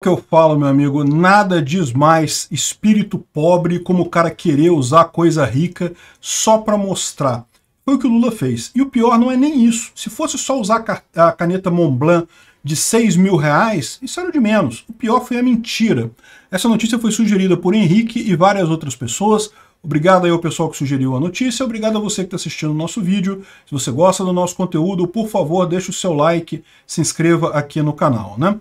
que eu falo, meu amigo, nada diz mais espírito pobre como o cara querer usar coisa rica só para mostrar. Foi o que o Lula fez. E o pior não é nem isso. Se fosse só usar a caneta Montblanc de 6 mil reais, isso era de menos. O pior foi a mentira. Essa notícia foi sugerida por Henrique e várias outras pessoas. Obrigado aí ao pessoal que sugeriu a notícia, obrigado a você que está assistindo o nosso vídeo. Se você gosta do nosso conteúdo, por favor, deixe o seu like, se inscreva aqui no canal, né?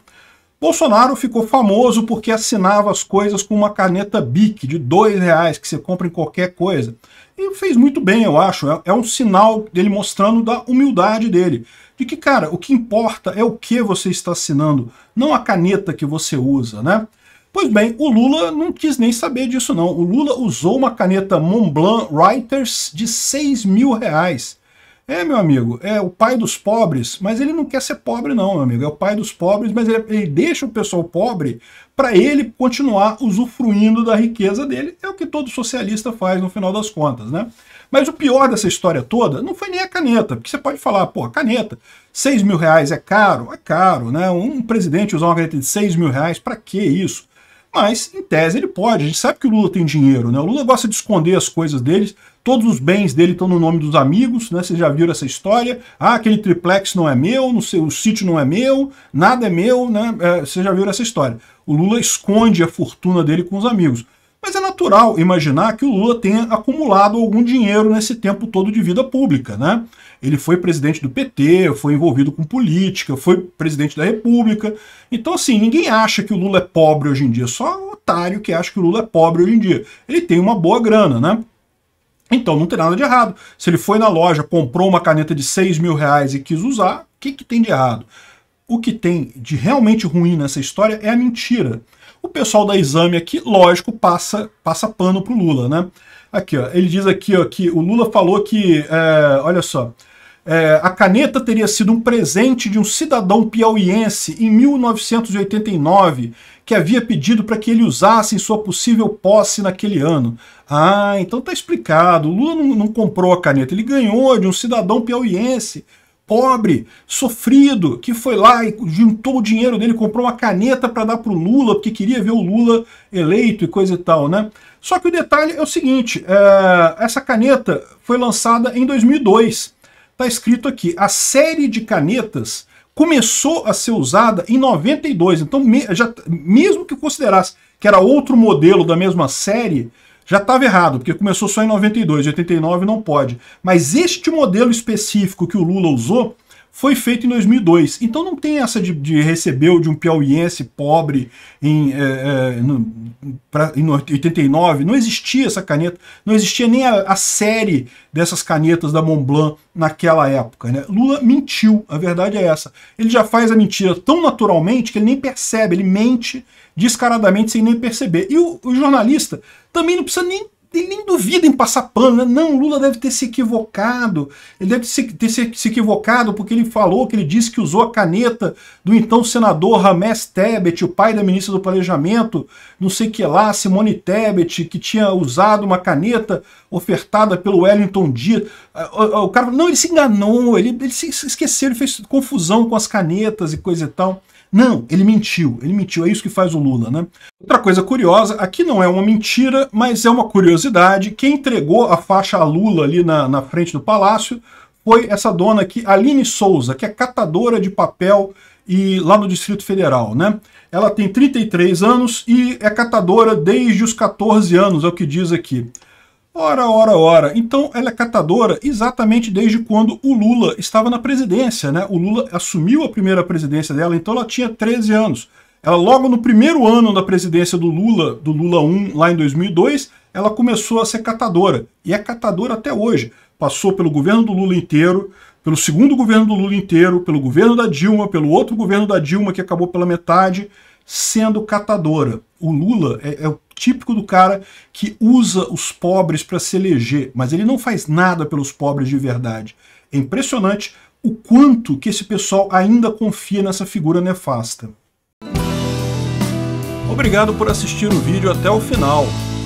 Bolsonaro ficou famoso porque assinava as coisas com uma caneta BIC de dois reais que você compra em qualquer coisa. E fez muito bem, eu acho. É, é, um sinal dele mostrando da humildade dele. De que, cara, o que importa é o que você está assinando, não a caneta que você usa, né? Pois bem, o Lula não quis nem saber disso não. O Lula usou uma caneta Montblanc Writers de 6 mil reais é, meu amigo, é o pai dos pobres, mas ele não quer ser pobre não, meu amigo. É o pai dos pobres, mas ele, ele deixa o pessoal pobre para ele continuar usufruindo da riqueza dele. É o que todo socialista faz no final das contas, né? Mas o pior dessa história toda não foi nem a caneta, porque você pode falar, pô, caneta, 6 mil reais é caro? É caro, né? Um presidente usar uma caneta de 6 mil reais, para que isso? Mas, em tese, ele pode. A gente sabe que o Lula tem dinheiro, né? O Lula gosta de esconder as coisas dele Todos os bens dele estão no nome dos amigos, né? Vocês já viram essa história. Ah, aquele triplex não é meu, não sei, o sítio não é meu, nada é meu, né? É, vocês já viram essa história. O Lula esconde a fortuna dele com os amigos. Mas é natural imaginar que o Lula tenha acumulado algum dinheiro nesse tempo todo de vida pública, né? Ele foi presidente do PT, foi envolvido com política, foi presidente da República. Então, assim, ninguém acha que o Lula é pobre hoje em dia, só o otário que acha que o Lula é pobre hoje em dia. Ele tem uma boa grana, né? Então não tem nada de errado. Se ele foi na loja, comprou uma caneta de 6 mil reais e quis usar, o que, que tem de errado? O que tem de realmente ruim nessa história é a mentira. O pessoal da Exame aqui, lógico, passa, passa pano pro Lula, né? Aqui, ó, ele diz aqui ó, que o Lula falou que, é, olha só, é, a caneta teria sido um presente de um cidadão piauiense em 1989 que havia pedido para que ele usasse em sua possível posse naquele ano. Ah, então tá explicado. O Lula não, não comprou a caneta, ele ganhou de um cidadão piauiense pobre, sofrido, que foi lá e juntou o dinheiro dele, comprou uma caneta para dar para o Lula, porque queria ver o Lula eleito e coisa e tal, né? Só que o detalhe é o seguinte, é, essa caneta foi lançada em 2002. Está escrito aqui, a série de canetas começou a ser usada em 92, então me, já, mesmo que considerasse que era outro modelo da mesma série, já estava errado, porque começou só em 92, 89 não pode. Mas este modelo específico que o Lula usou foi feito em 2002. Então não tem essa de, de receber de um piauiense pobre em, é, é no, pra, em 89. Não existia essa caneta, não existia nem a, a, série dessas canetas da Montblanc naquela época. Né? Lula mentiu, a verdade é essa. Ele já faz a mentira tão naturalmente que ele nem percebe, ele mente descaradamente sem nem perceber. E o, o jornalista também não precisa nem tem nem duvida em passar pano, né? Não, Lula deve ter se equivocado. Ele deve ter se equivocado porque ele falou que ele disse que usou a caneta do então senador Ramés Tebet, o pai da ministra do Planejamento, não sei que lá, Simone Tebet, que tinha usado uma caneta ofertada pelo Wellington Dias. Ah, ah, o cara não, ele se enganou, ele, ele se esqueceu, ele fez confusão com as canetas e coisa e tal. Não, ele mentiu, ele mentiu, é isso que faz o Lula, né? Outra coisa curiosa, aqui não é uma mentira, mas é uma curiosidade curiosidade, quem entregou a faixa a Lula ali na, na frente do palácio foi essa dona aqui, Aline Souza, que é catadora de papel e lá no Distrito Federal, né? Ela tem 33 anos e é catadora desde os 14 anos, é o que diz aqui. Ora, ora, ora. Então ela é catadora exatamente desde quando o Lula estava na presidência, né? O Lula assumiu a primeira presidência dela, então ela tinha 13 anos. Ela logo no primeiro ano da presidência do Lula, do Lula 1, lá em 2002, ela começou a ser catadora, e é catadora até hoje. Passou pelo governo do Lula inteiro, pelo segundo governo do Lula inteiro, pelo governo da Dilma, pelo outro governo da Dilma que acabou pela metade, sendo catadora. O Lula é, é o típico do cara que usa os pobres para se eleger, mas ele não faz nada pelos pobres de verdade. É impressionante o quanto que esse pessoal ainda confia nessa figura nefasta. Obrigado por assistir o vídeo até o final.